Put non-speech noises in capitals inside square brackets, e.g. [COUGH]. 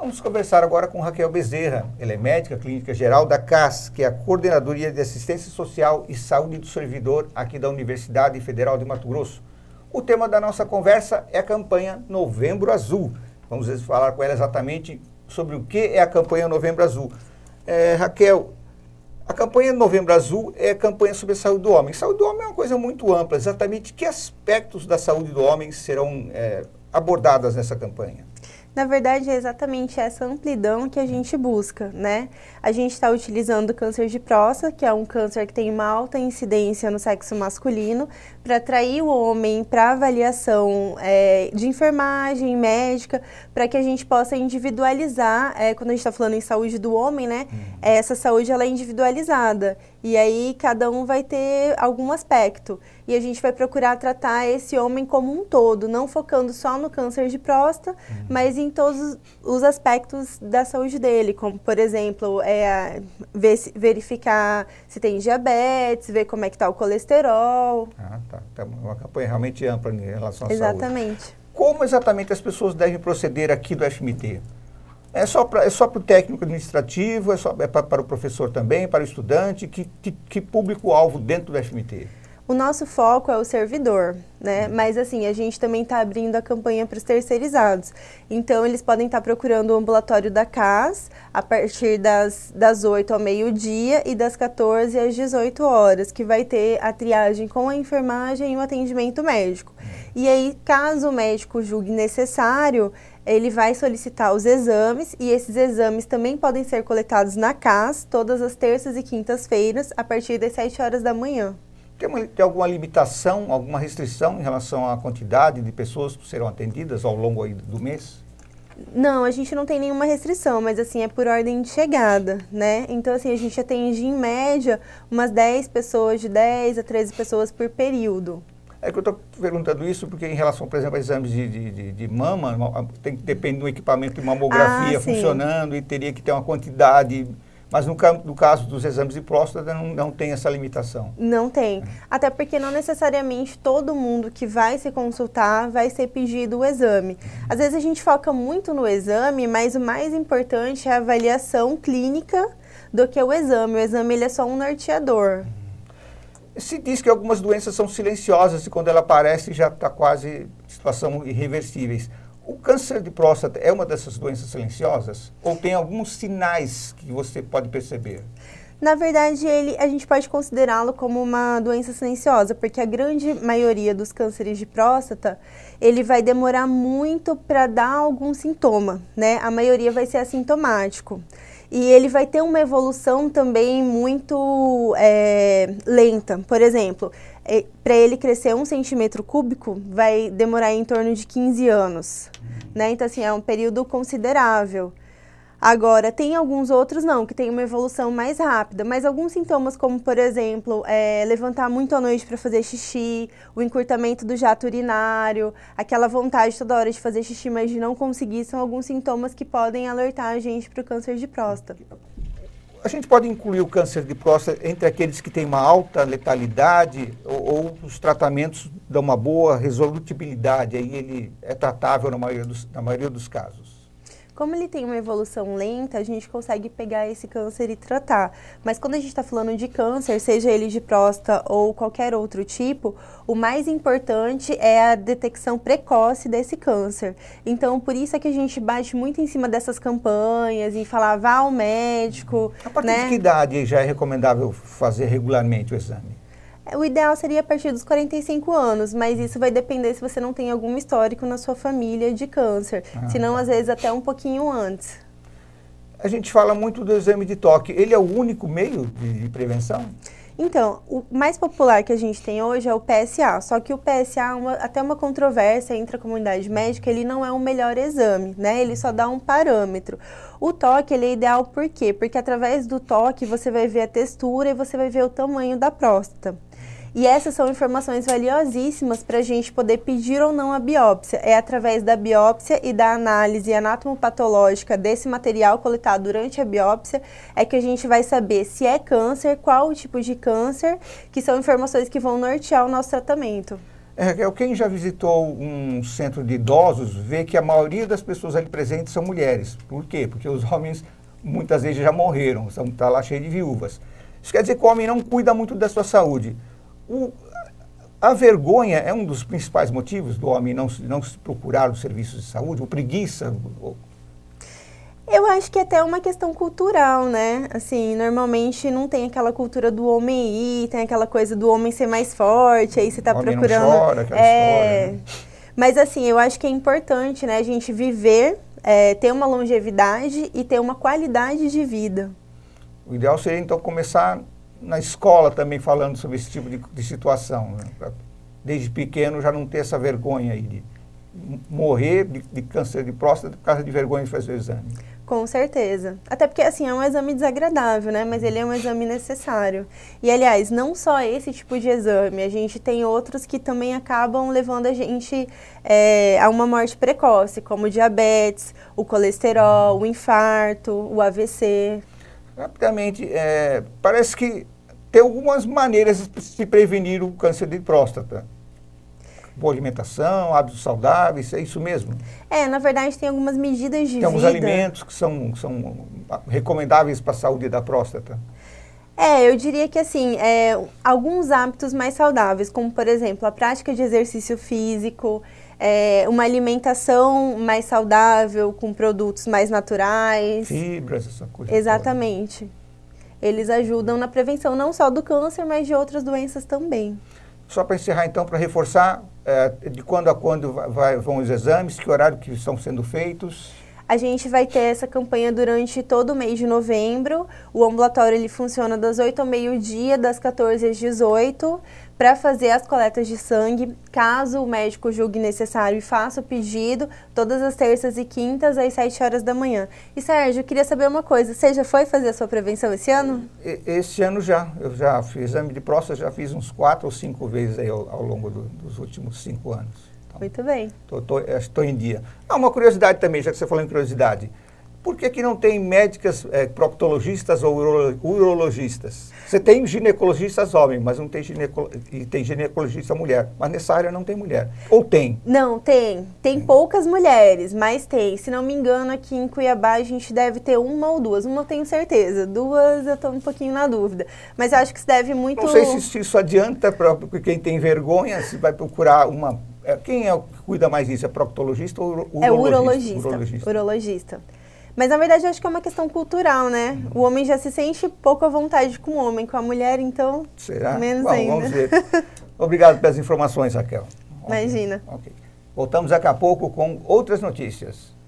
Vamos conversar agora com Raquel Bezerra. Ela é médica clínica geral da CAS, que é a Coordenadoria de Assistência Social e Saúde do Servidor aqui da Universidade Federal de Mato Grosso. O tema da nossa conversa é a campanha Novembro Azul. Vamos falar com ela exatamente sobre o que é a campanha Novembro Azul. É, Raquel, a campanha Novembro Azul é a campanha sobre a saúde do homem. Saúde do homem é uma coisa muito ampla. Exatamente que aspectos da saúde do homem serão é, abordadas nessa campanha? Na verdade, é exatamente essa amplidão que a gente busca, né? A gente está utilizando o câncer de próstata, que é um câncer que tem uma alta incidência no sexo masculino, para atrair o homem para avaliação é, de enfermagem, médica, para que a gente possa individualizar, é, quando a gente está falando em saúde do homem, né? Uhum. Essa saúde ela é individualizada. E aí cada um vai ter algum aspecto e a gente vai procurar tratar esse homem como um todo, não focando só no câncer de próstata, uhum. mas em todos os aspectos da saúde dele, como, por exemplo, é, ver se, verificar se tem diabetes, ver como é que está o colesterol. Ah, tá. Então, uma campanha realmente ampla em relação à Exatamente. Saúde. Como exatamente as pessoas devem proceder aqui do FMT? É só para é o técnico administrativo, é, só, é para o professor também, para o estudante? Que, que, que público-alvo dentro do FMT? O nosso foco é o servidor, né? Uhum. Mas assim, a gente também está abrindo a campanha para os terceirizados. Então, eles podem estar tá procurando o ambulatório da CAS a partir das, das 8 ao meio-dia e das 14 às 18 horas, que vai ter a triagem com a enfermagem e o atendimento médico. Uhum. E aí, caso o médico julgue necessário, ele vai solicitar os exames e esses exames também podem ser coletados na CAS todas as terças e quintas-feiras a partir das 7 horas da manhã. Tem, uma, tem alguma limitação, alguma restrição em relação à quantidade de pessoas que serão atendidas ao longo do mês? Não, a gente não tem nenhuma restrição, mas assim, é por ordem de chegada, né? Então, assim, a gente atende em média umas 10 pessoas, de 10 a 13 pessoas por período. É que eu estou perguntando isso porque em relação, por exemplo, a exames de, de, de mama, tem que depender do equipamento de mamografia ah, funcionando e teria que ter uma quantidade mas no, no, caso dos exames de próstata, não, não tem essa limitação? Não tem. É. Até porque não necessariamente todo mundo que vai se consultar vai ser pedido o exame. Às vezes a gente foca muito no exame, mas o mais importante é a avaliação clínica do que o exame. O exame ele é só um norteador. Uhum. Se diz que algumas doenças são silenciosas e quando ela aparece já está quase situação irreversíveis. O câncer de próstata é uma dessas doenças silenciosas? Ou tem alguns sinais que você pode perceber? Na verdade, ele, a gente pode considerá-lo como uma doença silenciosa, porque a grande maioria dos cânceres de próstata, ele vai demorar muito para dar algum sintoma, né? A maioria vai ser assintomático. E ele vai ter uma evolução também muito é, lenta. Por exemplo, é, para ele crescer um centímetro cúbico vai demorar em torno de 15 anos. Né? Então, assim, é um período considerável. Agora, tem alguns outros não, que tem uma evolução mais rápida, mas alguns sintomas, como por exemplo, é, levantar muito à noite para fazer xixi, o encurtamento do jato urinário, aquela vontade toda hora de fazer xixi, mas de não conseguir, são alguns sintomas que podem alertar a gente para o câncer de próstata a gente pode incluir o câncer de próstata entre aqueles que têm uma alta letalidade ou, ou os tratamentos dão uma boa resolutibilidade, aí ele é tratável na maioria dos, na maioria dos casos. Como ele tem uma evolução lenta, a gente consegue pegar esse câncer e tratar. Mas quando a gente está falando de câncer, seja ele de próstata ou qualquer outro tipo, o mais importante é a detecção precoce desse câncer. Então, por isso é que a gente bate muito em cima dessas campanhas e falar vá ao ah, médico. A partir né? de que idade já é recomendável fazer regularmente o exame? O ideal seria a partir dos 45 anos, mas isso vai depender se você não tem algum histórico na sua família de câncer. Ah. Se não, às vezes, até um pouquinho antes. A gente fala muito do exame de toque. Ele é o único meio de, de prevenção? Então, o mais popular que a gente tem hoje é o PSA, só que o PSA, é uma, até uma controvérsia entre a comunidade médica, ele não é o melhor exame, né? Ele só dá um parâmetro. O toque, ele é ideal por quê? Porque através do toque você vai ver a textura e você vai ver o tamanho da próstata. E essas são informações valiosíssimas para a gente poder pedir ou não a biópsia. É através da biópsia e da análise anatomopatológica desse material coletado durante a biópsia é que a gente vai saber se é câncer, qual o tipo de câncer, que são informações que vão nortear o nosso tratamento. É, é quem já visitou um centro de idosos vê que a maioria das pessoas ali presentes são mulheres. Por quê? Porque os homens muitas vezes já morreram, estão tá lá cheio de viúvas. Isso quer dizer que o homem não cuida muito da sua saúde. O, a vergonha é um dos principais motivos do homem não, não se procurar os serviços de saúde, ou preguiça. Eu acho que é até é uma questão cultural, né? Assim, normalmente não tem aquela cultura do homem ir, tem aquela coisa do homem ser mais forte, aí você está procurando. Não chora, aquela é... história. Né? Mas assim, eu acho que é importante, né, a gente viver, é, ter uma longevidade e ter uma qualidade de vida. O ideal seria então começar na escola também falando sobre esse tipo de, de situação. Né? Desde pequeno já não ter essa vergonha aí de morrer de, de câncer de próstata por causa de vergonha de fazer o exame. Com certeza. Até porque, assim, é um exame desagradável, né? Mas ele é um exame necessário. E, aliás, não só esse tipo de exame, a gente tem outros que também acabam levando a gente é, a uma morte precoce, como diabetes, o colesterol, o infarto, o AVC. Rapidamente, é, parece que tem algumas maneiras de se prevenir o câncer de próstata. Boa alimentação, hábitos saudáveis, é isso mesmo? É, na verdade tem algumas medidas de tem vida. alguns alimentos que são, são recomendáveis para a saúde da próstata. É, eu diria que assim, é, alguns hábitos mais saudáveis, como por exemplo a prática de exercício físico, é, uma alimentação mais saudável, com produtos mais naturais. Fibras, essa coisa. Exatamente. Toda. Eles ajudam na prevenção não só do câncer, mas de outras doenças também. Só para encerrar, então, para reforçar, é, de quando a quando vai, vão os exames, que horário que estão sendo feitos? A gente vai ter essa campanha durante todo o mês de novembro. O ambulatório ele funciona das 8 ao meio-dia, das 14 às 18 para fazer as coletas de sangue, caso o médico julgue necessário e faça o pedido, todas as terças e quintas às 7 horas da manhã. E Sérgio, eu queria saber uma coisa, você já foi fazer a sua prevenção esse ano? Este ano já, eu já fiz exame de próstata, já fiz uns quatro ou cinco vezes ao, ao, longo do, dos últimos cinco anos. Então, Muito bem. É, estou em dia. Ah, uma curiosidade também, já que você falou em curiosidade. Por que, que não tem médicas é, proctologistas ou urologistas? Você tem ginecologistas homens, mas não tem, gineco, e tem ginecologista mulher. Mas nessa área não tem mulher. Ou tem? Não, tem. Tem poucas mulheres, mas tem. Se não me engano, aqui em Cuiabá a gente deve ter uma ou duas. Uma eu tenho certeza. Duas eu estou um pouquinho na dúvida. Mas eu acho que se deve muito... Não sei se isso adianta para quem tem vergonha, se vai procurar uma... Eh, quem é, que cuida mais disso? É proctologista ou urologista? É urologista. urologista. urologista. Mas na verdade eu acho que é uma questão cultural, né? Uhum. O homem já se sente pouco à vontade com o homem, com a mulher, então. Será? Menos Bom, ainda. Vamos ver. [LAUGHS] Obrigado pelas informações, Raquel. Imagina. Okay. Voltamos daqui a pouco com outras notícias.